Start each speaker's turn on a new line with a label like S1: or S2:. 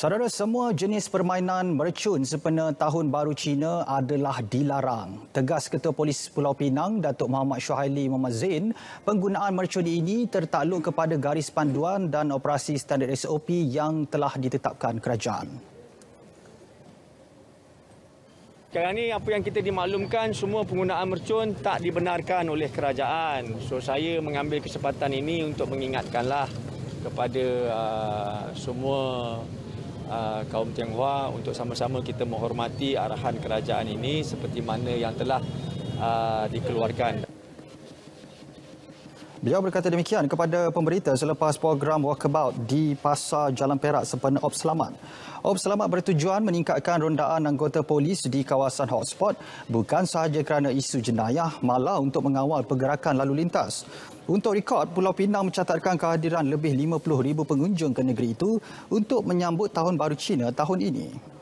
S1: Saudara semua jenis permainan mercun sempena tahun baru Cina adalah dilarang. Tegas Ketua Polis Pulau Pinang, Datuk Muhammad Syuhaili Muhammad Zain, penggunaan mercun ini tertakluk kepada garis panduan dan operasi standard SOP yang telah ditetapkan kerajaan.
S2: Sekarang ini apa yang kita dimaklumkan semua penggunaan mercun tak dibenarkan oleh kerajaan. So saya mengambil kesempatan ini untuk mengingatkanlah kepada uh, semua Uh, kaum Tionghoa untuk sama-sama kita menghormati arahan kerajaan ini seperti mana yang telah uh, dikeluarkan.
S1: Beliau berkata demikian kepada pemberita selepas program walkabout di Pasar Jalan Perak sempena Ops Selamat. Ops Selamat bertujuan meningkatkan rondaan anggota polis di kawasan hotspot bukan sahaja kerana isu jenayah malah untuk mengawal pergerakan lalu lintas. Untuk rekod, Pulau Pinang mencatatkan kehadiran lebih 50,000 pengunjung ke negeri itu untuk menyambut Tahun Baru Cina tahun ini.